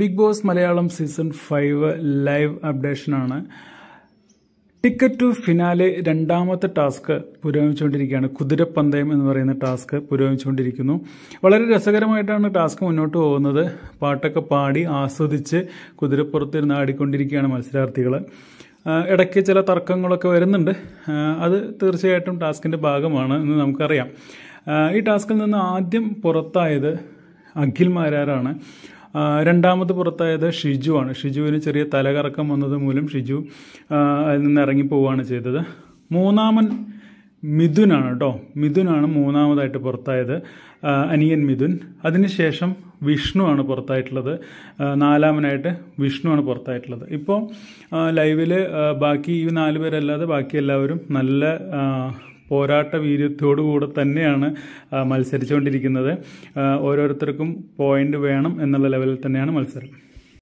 big boss Malayalam season five live അപ്ഡേഷനാണ് ticket to finale രണ്ടാമത്തെ task പുരോഗമിച്ചുകൊണ്ടിരിക്കുകയാണ് കുതിരപ്പന്തയം എന്ന് പറയുന്ന ടാസ്ക് പുരോഗമിച്ചുകൊണ്ടിരിക്കുന്നു വളരെ രസകരമായിട്ടാണ് ടാസ്ക് മുന്നോട്ട് പോകുന്നത് പാട്ടൊക്കെ പാടി ആസ്വദിച്ച് കുതിരപ്പുറത്തിരുന്ന് ആടിക്കൊണ്ടിരിക്കുകയാണ് മത്സരാർത്ഥികൾ ഇടയ്ക്ക് ചില തർക്കങ്ങളൊക്കെ വരുന്നുണ്ട് അത് തീർച്ചയായിട്ടും ടാസ്കിൻ്റെ ഭാഗമാണ് എന്ന് നമുക്കറിയാം ഈ ടാസ്കിൽ നിന്ന് ആദ്യം പുറത്തായത് അഖിൽ മാരാരാണ് രണ്ടാമത് പുറത്തായത് ഷിജുവാണ് ഷിജുവിന് ചെറിയ തലകറക്കം വന്നത് മൂലം ഷിജു അതിൽ നിന്ന് ഇറങ്ങിപ്പോവുകയാണ് ചെയ്തത് മൂന്നാമൻ മിഥുനാണ് കേട്ടോ മിഥുനാണ് മൂന്നാമതായിട്ട് പുറത്തായത് അനിയൻ മിഥുൻ അതിനുശേഷം വിഷ്ണുവാണ് പുറത്തായിട്ടുള്ളത് നാലാമനായിട്ട് വിഷ്ണുവാണ് പുറത്തായിട്ടുള്ളത് ഇപ്പോൾ ലൈവിൽ ബാക്കി ഈ നാല് പേരല്ലാതെ ബാക്കി എല്ലാവരും നല്ല പോരാട്ട വീര്യത്തോടുകൂടെ തന്നെയാണ് മത്സരിച്ചുകൊണ്ടിരിക്കുന്നത് ഓരോരുത്തർക്കും പോയിന്റ് വേണം എന്നുള്ള ലെവലിൽ തന്നെയാണ് മത്സരം